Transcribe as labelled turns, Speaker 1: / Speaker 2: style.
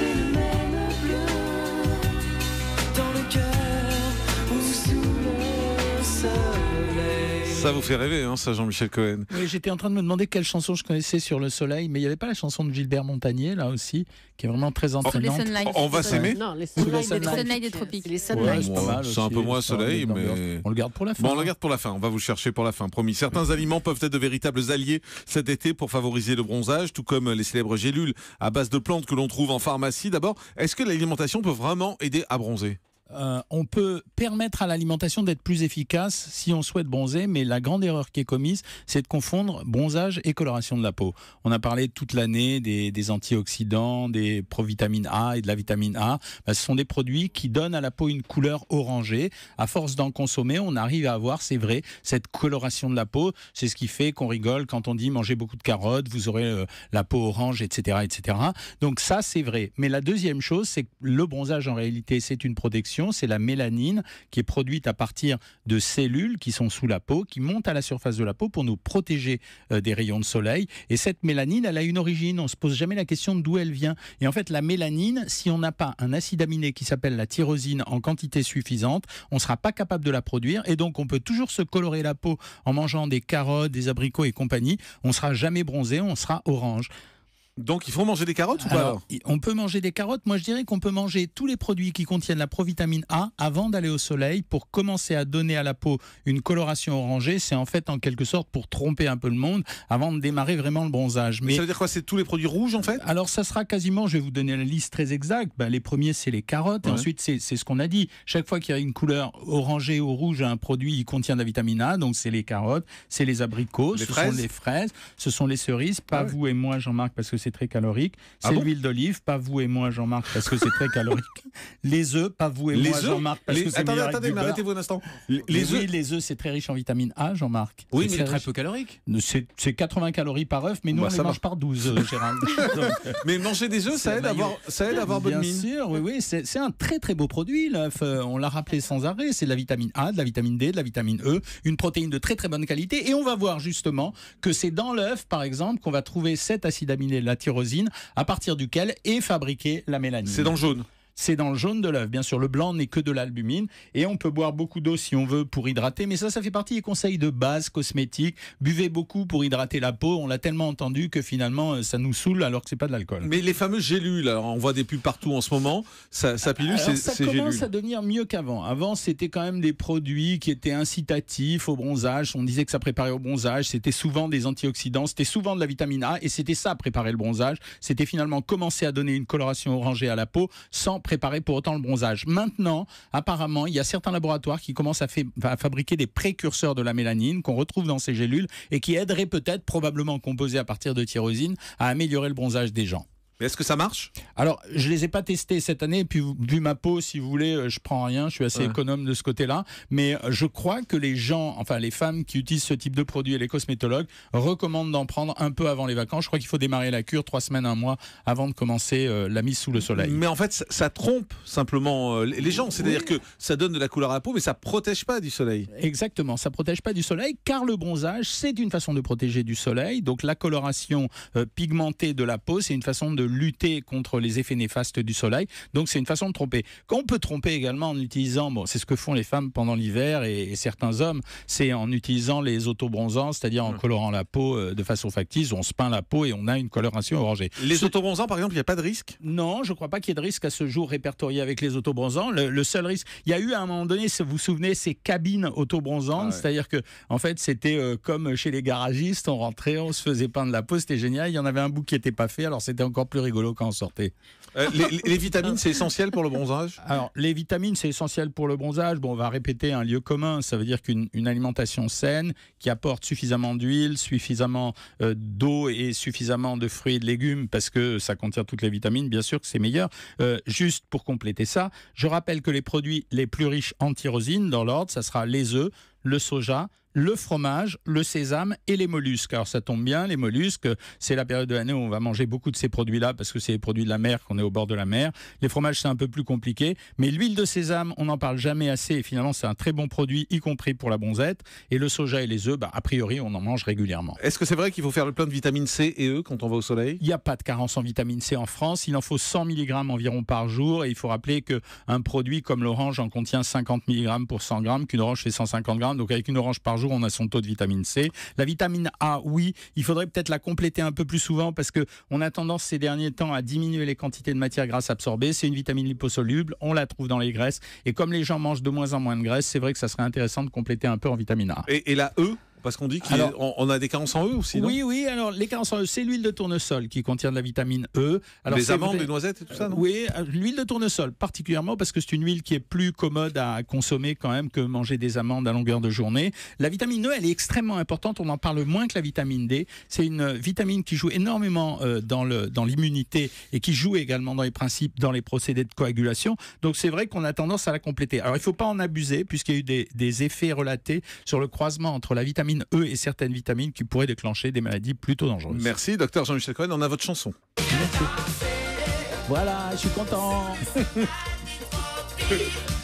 Speaker 1: dancing
Speaker 2: Ça vous fait rêver, hein, ça, Jean-Michel Cohen.
Speaker 1: j'étais en train de me demander quelle chanson je connaissais sur le soleil, mais il n'y avait pas la chanson de Gilbert Montagnier, là aussi, qui est vraiment très entraînante. on va s'aimer Non, les sunlights des, Tropiques. c'est un peu moins
Speaker 2: soleil, mais. On le garde pour la fin. on le hein. garde pour la fin. On va vous chercher pour la fin, promis. Certains aliments peuvent être de véritables alliés cet été pour favoriser le bronzage, tout comme les célèbres gélules à base de plantes que l'on trouve en pharmacie. D'abord, est-ce que l'alimentation peut vraiment aider à bronzer
Speaker 1: euh, on peut permettre à l'alimentation d'être plus efficace si on souhaite bronzer, mais la grande erreur qui est commise, c'est de confondre bronzage et coloration de la peau. On a parlé toute l'année des, antioxydants, des provitamines A et de la vitamine A. Bah, ce sont des produits qui donnent à la peau une couleur orangée. À force d'en consommer, on arrive à avoir, c'est vrai, cette coloration de la peau. C'est ce qui fait qu'on rigole quand on dit mangez beaucoup de carottes, vous aurez euh, la peau orange, etc., etc. Donc ça, c'est vrai. Mais la deuxième chose, c'est que le bronzage, en réalité, c'est une protection c'est la mélanine qui est produite à partir de cellules qui sont sous la peau, qui montent à la surface de la peau pour nous protéger euh, des rayons de soleil. Et cette mélanine, elle a une origine. On se pose jamais la question d'où elle vient. Et en fait, la mélanine, si on n'a pas un acide aminé qui s'appelle la tyrosine en quantité suffisante, on ne sera pas capable de la produire. Et donc, on peut toujours se colorer la peau en mangeant des carottes, des abricots et compagnie. On ne sera jamais bronzé, on sera orange.
Speaker 2: Donc il faut manger des carottes ou pas alors, On peut
Speaker 1: manger des carottes. Moi je dirais qu'on peut manger tous les produits qui contiennent la provitamine A avant d'aller au soleil pour commencer à donner à la peau une coloration orangée. C'est en fait en quelque sorte pour tromper un peu le monde avant de démarrer vraiment le bronzage. Mais, ça veut dire quoi C'est tous les produits rouges en fait Alors ça sera quasiment, je vais vous donner la liste très exacte. Ben, les premiers c'est les carottes et ensuite c'est ce qu'on a dit. Chaque fois qu'il y a une couleur orangée ou rouge à un produit, il contient de la vitamine A. Donc c'est les carottes, c'est les abricots, ce sont les fraises, ce sont les cerises. Pas ah vous et moi Jean-Marc parce que c'est très calorique. Ah c'est l'huile d'olive, pas vous et moi, Jean-Marc, parce que c'est très calorique. les œufs, pas vous et moi, Jean-Marc, parce que c'est Attendez, attendez, vous Les, œufs, c'est très riche en vitamine A, Jean-Marc. Oui, mais c'est très peu calorique. C'est 80 calories par œuf, mais nous, bah, on ça mange par 12, euh, Gérald. mais
Speaker 2: manger des œufs, ça aide, avoir, à avoir bonne mine. Bien
Speaker 1: sûr, oui, C'est un très, très beau produit, l'œuf. Euh, on l'a rappelé sans arrêt. C'est de la vitamine A, de la vitamine D, de la vitamine E, une protéine de très, très bonne qualité. Et on va voir justement que c'est dans l'œuf, par exemple, qu'on va trouver cet acide aminé, tyrosine, à partir duquel est fabriquée la mélanine. C'est dans jaune c'est dans le jaune de l'œuf. Bien sûr, le blanc n'est que de l'albumine et on peut boire beaucoup d'eau si on veut pour hydrater, mais ça, ça fait partie des conseils de base cosmétiques. Buvez beaucoup pour hydrater la peau. On l'a tellement entendu que finalement, euh, ça nous saoule alors que c'est pas de l'alcool.
Speaker 2: Mais les fameux gélules, on voit des pubs partout en ce moment. Ça, ça pilule, c'est Ça commence à
Speaker 1: devenir mieux qu'avant. Avant, c'était quand même des produits qui étaient incitatifs au bronzage. On disait que ça préparait au bronzage. C'était souvent des antioxydants, c'était souvent de la vitamine A et c'était ça préparer le bronzage. C'était finalement commencer à donner une coloration orangée à la peau sans préparer pour autant le bronzage. Maintenant, apparemment, il y a certains laboratoires qui commencent à, fabriquer des précurseurs de la mélanine qu'on retrouve dans ces gélules et qui aideraient peut-être, probablement composés à partir de tyrosine, à améliorer le bronzage des gens. Mais est-ce que ça marche Alors, je les ai pas testés cette année. Et puis, vu ma peau, si vous voulez, euh, je prends rien. Je suis assez économe de ce côté-là. Mais euh, je crois que les gens, enfin les femmes qui utilisent ce type de produit et les cosmétologues recommandent d'en prendre un peu avant les vacances. Je crois qu'il faut démarrer la cure trois semaines, un mois avant de commencer euh, la mise
Speaker 2: sous le soleil. Mais en fait, ça, trompe simplement les gens. C'est-à-dire que ça donne de la couleur à la peau, mais ça protège pas du soleil.
Speaker 1: Exactement, ça protège pas du soleil, car le bronzage, c'est une façon de protéger du soleil. Donc, la coloration pigmentée de la peau, c'est une façon de lutter contre les effets néfastes du soleil. Donc c'est une façon de tromper. Qu'on peut tromper également en utilisant, bon, c'est ce que font les femmes pendant l'hiver et, certains hommes, c'est en utilisant les autobronzants, c'est-à-dire en colorant la peau euh, de façon factice, on se peint la peau et on a une coloration orangée. Les
Speaker 2: autobronzants, par exemple, il n'y a pas de risque Non,
Speaker 1: je ne crois pas qu'il y ait de risque à ce jour répertorié avec les autobronzants. Le, seul risque, il y a eu à un moment donné, vous vous souvenez, ces cabines autobronzantes, ah c'est-à-dire que, en fait, c'était euh, comme chez les garagistes, on rentrait, on se faisait peindre la peau, c'était génial. Il y en avait un bout qui n'était pas fait, alors c'était encore plus rigolo quand on sortait.
Speaker 2: Euh, les, vitamines, c'est essentiel
Speaker 1: pour le bronzage Alors, les vitamines, c'est essentiel pour le bronzage. Bon, on va répéter un lieu commun. Ça veut dire qu'une alimentation saine qui apporte suffisamment d'huile, suffisamment euh, d'eau et suffisamment de fruits et de légumes, parce que ça contient toutes les vitamines, bien sûr que c'est meilleur. Euh, juste pour compléter ça, je rappelle que les produits les plus riches en tyrosine, dans l'ordre, ça sera les œufs, le soja, le fromage, le sésame et les mollusques. Alors ça tombe bien, les mollusques, c'est la période de l'année où on va manger beaucoup de ces produits-là parce que c'est les produits de la mer, qu'on est au bord de la mer. Les fromages, c'est un peu plus compliqué. Mais l'huile de sésame, on n'en parle jamais assez et finalement, c'est un très bon produit, y compris pour la bronzette. Et le soja et les œufs, bah, a priori, on en mange régulièrement. Est-ce que c'est vrai qu'il faut faire le plein de vitamine C et E quand on va au soleil Il n'y a pas de carence en vitamine C en France. Il en faut 100 mg environ par jour. Et il faut rappeler qu'un produit comme l'orange en contient 50 mg pour 100 g, qu'une orange fait 150 g. Donc avec une orange par jour, on a son taux de vitamine C. La vitamine A, oui, il faudrait peut-être la compléter un peu plus souvent parce que on a tendance ces derniers temps à diminuer les quantités de matières grasses absorbées. C'est une vitamine liposoluble, on la trouve dans les graisses. Et comme les gens mangent de moins en moins de graisses, c'est
Speaker 2: vrai que ça serait intéressant de compléter un
Speaker 1: peu en vitamine A.
Speaker 2: Et, et la E parce qu'on dit qu'on a des carences en E aussi, Oui,
Speaker 1: oui. Alors, les carences en E, c'est l'huile de tournesol qui contient de la vitamine E. les amandes, les noisettes et tout ça, Oui, euh, l'huile de tournesol, particulièrement parce que c'est une huile qui est plus commode à consommer quand même que manger des amandes à longueur de journée. La vitamine E, elle est extrêmement importante. On en parle moins que la vitamine D. C'est une vitamine qui joue énormément euh, dans l'immunité dans et qui joue également dans les principes, dans les procédés de coagulation. Donc, c'est vrai qu'on a tendance à la compléter. Alors, il ne faut pas en abuser puisqu'il y a eu des, des effets relatés sur le croisement entre la vitamine eux e et certaines vitamines qui pourraient déclencher des
Speaker 2: maladies plutôt dangereuses. Merci, docteur Jean-Michel Cohen. On a votre chanson.
Speaker 1: Voilà, je suis content.